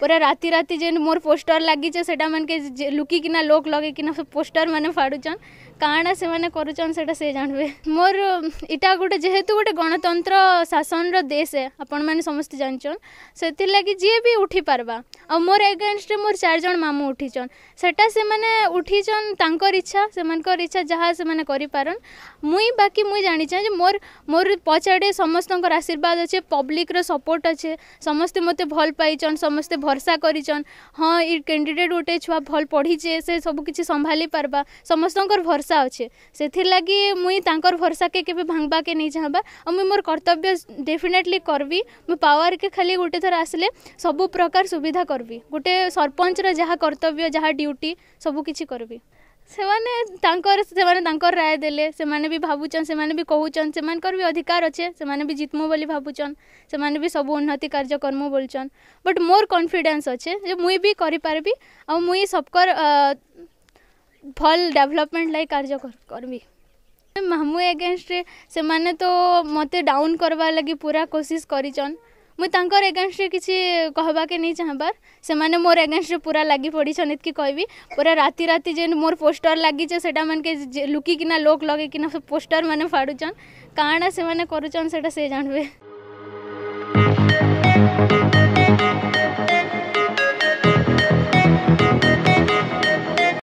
ପୁରା ରାତି ରାତି ଯେନ୍ ମୋର ପୋଷ୍ଟର ଲାଗିଛେ ସେଟା ମାନକେ ଲୁକିକିନା ଲୋକ ଲଗେଇକିନା ସେ ପୋଷ୍ଟର ମାନେ ଫାଡ଼ୁଛନ୍ କାଣା ସେମାନେ କରୁଛନ୍ ସେଟା ସେ ଜାଣିବେ ମୋର ଇଟା ଗୋଟେ ଯେହେତୁ ଗୋଟେ ଗଣତନ୍ତ୍ର ଶାସନର ଦେଶ ଏ ଆପଣମାନେ ସମସ୍ତେ ଜାଣିଛନ୍ ସେଥିର୍ଲାଗି ଯିଏ ବି ଉଠି ପାର୍ବା ଆଉ ମୋର ଏଗେନଷ୍ଟରେ ମୋର ଚାରିଜଣ ମାମୁଁ ଉଠିଛନ୍ ସେଟା ସେମାନେ ଉଠିଛନ୍ ତାଙ୍କର ଇଚ୍ଛା ସେମାନଙ୍କର ଇଚ୍ଛା ଯାହା ସେମାନେ କରିପାରନ୍ ମୁଇଁ ବାକି ମୁଇଁ ଜାଣିଛେଁ ଯେ ମୋର ମୋର ପଛଆଡ଼େ ସମସ୍ତଙ୍କର ଆଶୀର୍ବାଦ ଅଛେ ପବ୍ଲିକର ସପୋର୍ଟ ଅଛେ ସମସ୍ତେ ମୋତେ ଭଲ ପାଇଛନ୍ ସମସ୍ତେ भरसा कर हाँ ये कैंडिडेट गोटे छुआ भल पढ़ीचे से सबकि संभाली पार्बा समस्त भरसा अच्छे से लगी मुई भरसा के भांगा के नहीं चाहबा और मुझ मोर कर्तव्य डेफिनेटली करी मो पावर के खाली गोटे थर आस प्रकार सुविधा करी गोटे सरपंच रहा कर्तव्य जहाँ ड्यूटी सबकि करी ସେମାନେ ତାଙ୍କର ସେମାନେ ତାଙ୍କର ରାୟ ଦେଲେ ସେମାନେ ବି ଭାବୁଛନ୍ ସେମାନେ ବି କହୁଛନ୍ ସେମାନଙ୍କର ବି ଅଧିକାର ଅଛେ ସେମାନେ ବି ଜିତମୁ ବୋଲି ଭାବୁଛନ୍ ସେମାନେ ବି ସବୁ ଉନ୍ନତି କାର୍ଯ୍ୟ କର୍ମୁ ବୋଲୁଛନ୍ ବଟ୍ ମୋର କନଫିଡେନ୍ସ ଅଛେ ଯେ ମୁଇଁ ବି କରିପାରିବି ଆଉ ମୁଇଁ ସବକର ଭଲ୍ ଡେଭଲପମେଣ୍ଟ ଲାଗି କାର୍ଯ୍ୟ କର୍ବି ମାମୁ ଏଗେନଷ୍ଟରେ ସେମାନେ ତ ମୋତେ ଡାଉନ୍ କରବାର୍ ଲାଗି ପୁରା କୋସିସ୍ କରିଛନ୍ ମୁଇଁ ତାଙ୍କର ଏଗେନଷ୍ଟରେ କିଛି କହବାକେ ନେଇ ଚାହିଁବାର ସେମାନେ ମୋର ଏଗେନଷ୍ଟରେ ପୁରା ଲାଗି ପଡ଼ିଛନ୍ ଏତ୍କି କହିବି ପୁରା ରାତି ରାତି ଯେନ୍ ମୋର ପୋଷ୍ଟର ଲାଗିଛେ ସେଟା ମାନକେ ଲୁକିକିନା ଲୋକ ଲଗେଇକିନା ପୋଷ୍ଟର ମାନେ ଫାଡ଼ୁଛନ୍ କାଣା ସେମାନେ କରୁଛନ୍ ସେଟା ସେ ଜାଣିବେ